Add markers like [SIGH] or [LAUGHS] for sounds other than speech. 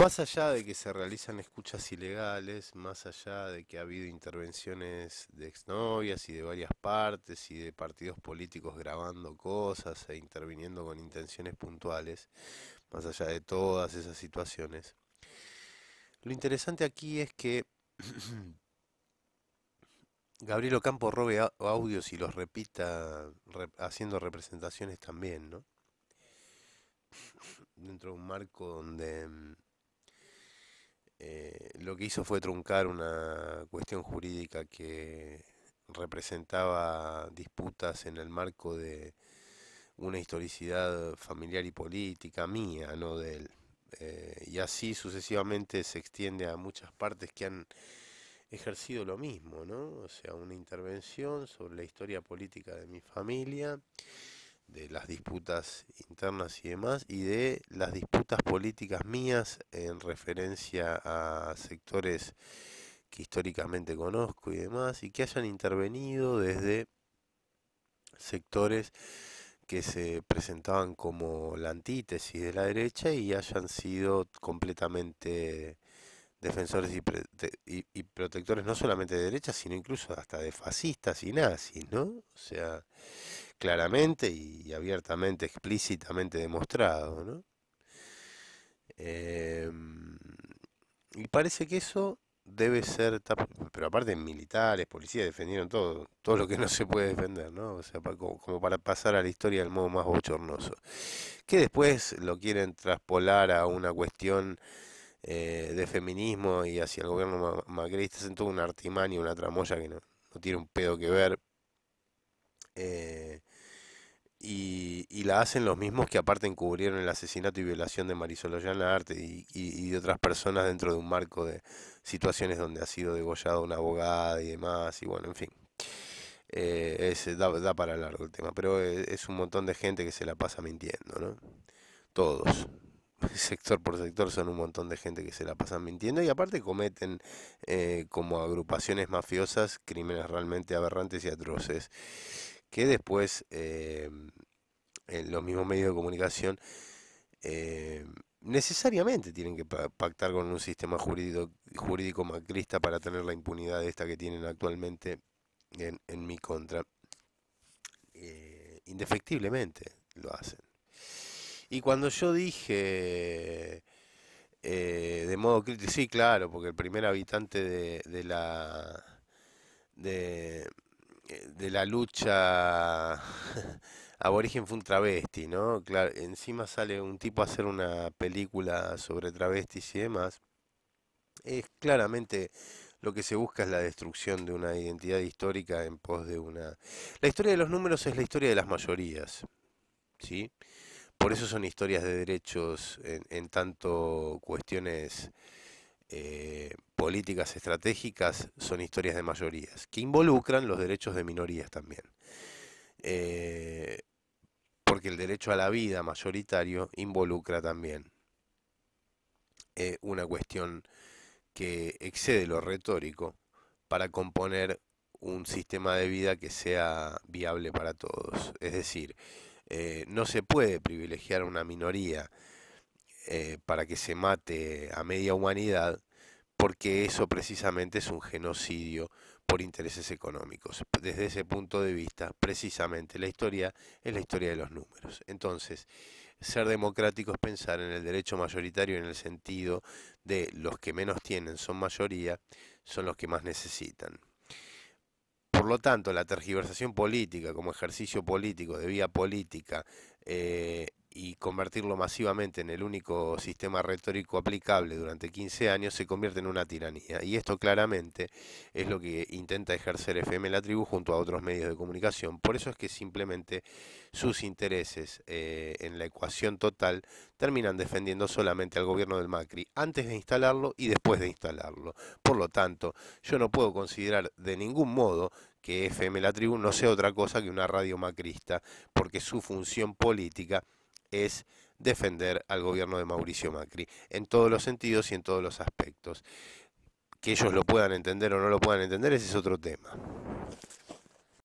Más allá de que se realizan escuchas ilegales, más allá de que ha habido intervenciones de exnovias y de varias partes y de partidos políticos grabando cosas e interviniendo con intenciones puntuales, más allá de todas esas situaciones, lo interesante aquí es que [CLEARS THROAT] Gabriel Ocampo robe audios y los repita haciendo representaciones también, ¿no? [CLEARS THROAT] Dentro de un marco donde mm, eh, lo que hizo fue truncar una cuestión jurídica que representaba disputas en el marco de una historicidad familiar y política mía, no de él. Eh, y así sucesivamente se extiende a muchas partes que han ejercido lo mismo, ¿no? O sea, una intervención sobre la historia política de mi familia de las disputas internas y demás, y de las disputas políticas mías en referencia a sectores que históricamente conozco y demás, y que hayan intervenido desde sectores que se presentaban como la antítesis de la derecha y hayan sido completamente defensores y, y, protectores no solamente de derecha, sino incluso hasta de fascistas y nazis, ¿no? O sea, claramente y abiertamente, explícitamente demostrado. ¿no? Em, y parece que eso debe ser, pero aparte militares, policías defendieron todo, todo lo que no se puede defender, ¿no? O sea, como, para pasar a la historia del modo más bochornoso. Que después lo quieren traspolar a una cuestión eh, de feminismo y hacia el gobierno macrista, en todo un artimanio, una tramoya que no tiene un pedo que ver, eh, y, la hacen los mismos que aparte encubrieron el asesinato y violación de Marisol Ollana Arte y, y, de otras personas dentro de un marco de situaciones donde ha sido degollada una abogada y demás, y bueno, en fin. Eh, da, para largo el tema, pero eh, es, un montón de gente que se la pasa mintiendo, ¿no? Todos, [LAUGHS] sector por sector, son un montón de gente que se la pasan mintiendo y aparte cometen como agrupaciones mafiosas crímenes realmente aberrantes y atroces que después em, en los mismos medios de comunicación em, necesariamente tienen que pactar con un sistema jurídico, jurídico macrista para tener la impunidad esta que tienen actualmente en, mi contra. Eh, indefectiblemente lo hacen. Y cuando yo dije eh, de modo crítico, sí, claro, porque el primer habitante de, de la... De, eh, de la lucha [LAUGHS] aborigen fue un travesti, ¿no? Claro, encima sale un tipo a hacer una película sobre travestis y demás. Es claramente lo que se busca es la destrucción de una identidad histórica en pos de una... La historia de los números es la historia de las mayorías, ¿sí? Por eso son historias de derechos en, en tanto cuestiones eh, políticas estratégicas son historias de mayorías, que involucran los derechos de minorías también. Eh, porque el derecho a la vida mayoritario involucra también eh, una cuestión que excede lo retórico para componer un sistema de vida que sea viable para todos. Es decir, no se puede privilegiar a una minoría eh, para que se mate a media humanidad, porque eso precisamente es un genocidio por intereses económicos. Desde ese punto de vista, precisamente la historia es la historia de los números. Entonces, ser democrático es pensar en el derecho mayoritario en el sentido de los que menos tienen son mayoría, son los que más necesitan. Por lo tanto, la tergiversación política como ejercicio político, de vía política, eh, y convertirlo masivamente en el único sistema retórico aplicable durante 15 años se convierte en una tiranía. Y esto claramente es lo que intenta ejercer FM La Tribu junto a otros medios de comunicación. Por eso es que simplemente sus intereses eh, en la ecuación total terminan defendiendo solamente al gobierno del Macri, antes de instalarlo y después de instalarlo. Por lo tanto, yo no puedo considerar de ningún modo que FM La Tribu no sea otra cosa que una radio macrista, porque su función política es defender al gobierno de Mauricio Macri, en todos los sentidos y en todos los aspectos. Que ellos lo puedan entender o no lo puedan entender, ese es otro tema.